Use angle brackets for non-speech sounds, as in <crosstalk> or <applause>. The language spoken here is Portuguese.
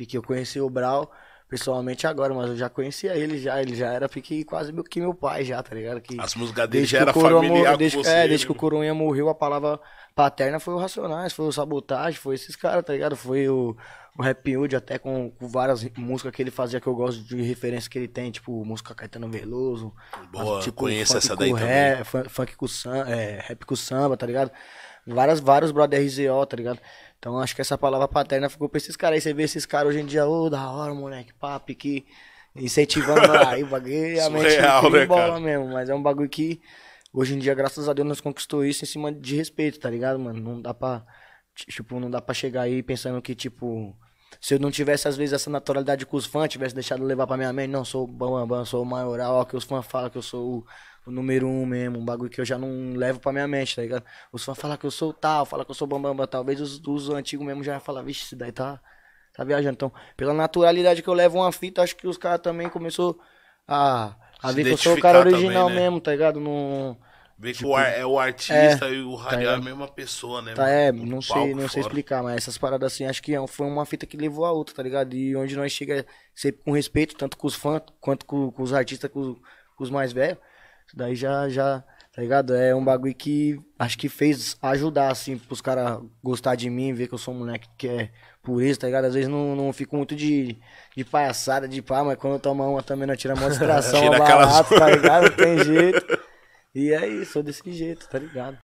Fique, eu conheci o Brau pessoalmente agora, mas eu já conhecia ele já, ele já era fiquei quase meio que meu pai já, tá ligado? Que As músicas dele já eram familiar desde, com você, É, né, desde que o Coronha morreu, a palavra paterna foi o Racionais, foi o Sabotagem, foi esses caras, tá ligado? Foi o, o Rap Hood, até com, com, várias músicas que ele fazia que eu gosto de referência que ele tem, tipo música Caetano Veloso. Boa, tipo, conheço essa daí ré, também. Funk com, samba, é, rap com samba, tá ligado? Várias, vários brother RZO, tá ligado? Então acho que essa palavra paterna ficou pra esses caras aí. Você vê esses caras hoje em dia, ô, oh, da hora, moleque, papo que incentivando aí o bagulho. É a mente né, bola cara? mesmo, mas é um bagulho que hoje em dia, graças a Deus, nós conquistou isso em cima de respeito, tá ligado, mano? Não dá pra, tipo, não dá pra chegar aí pensando que, tipo, se eu não tivesse, às vezes, essa naturalidade com os fãs, tivesse deixado levar pra minha mente, não, sou o Bambam, sou o maioral, ó, que os fãs falam que eu sou o, o, número um mesmo, um bagulho que eu já não levo pra minha mente, tá ligado? Os fãs falam que eu sou tal, falam que eu sou Bambam, talvez os, os antigos mesmo já falam vixe, isso daí tá, tá viajando. Então, pela naturalidade que eu levo uma fita, acho que os caras também começou a, a ver que eu sou o cara original também, né? mesmo, tá ligado? Não... Vê tipo, que o, ar, é o artista é, e o Radial tá é a mesma pessoa, né? Tá, é, não sei, não fora. sei explicar, mas essas paradas assim, acho que é foi uma fita que levou a outra, tá ligado? E onde nós chega sempre com respeito, tanto com os fãs, quanto com, com os artistas, com, com os mais velhos. Isso daí já, já, tá ligado? É um bagulho que acho que fez ajudar, assim, pros caras gostar de mim, ver que eu sou um moleque que é por isso, tá ligado? Às vezes não, não fico muito de, de palhaçada, de pá, mas quando eu tomo uma também não tira a mó distração, <laughs> tira é tá ligado? Não tem jeito. E é isso, sou desse jeito, tá ligado?